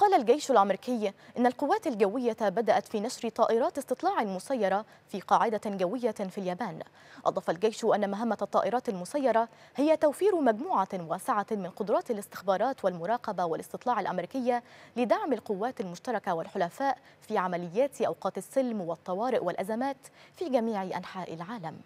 قال الجيش الأمريكي إن القوات الجوية بدأت في نشر طائرات استطلاع مسيرة في قاعدة جوية في اليابان أضاف الجيش أن مهمة الطائرات المسيرة هي توفير مجموعة واسعة من قدرات الاستخبارات والمراقبة والاستطلاع الأمريكية لدعم القوات المشتركة والحلفاء في عمليات أوقات السلم والطوارئ والأزمات في جميع أنحاء العالم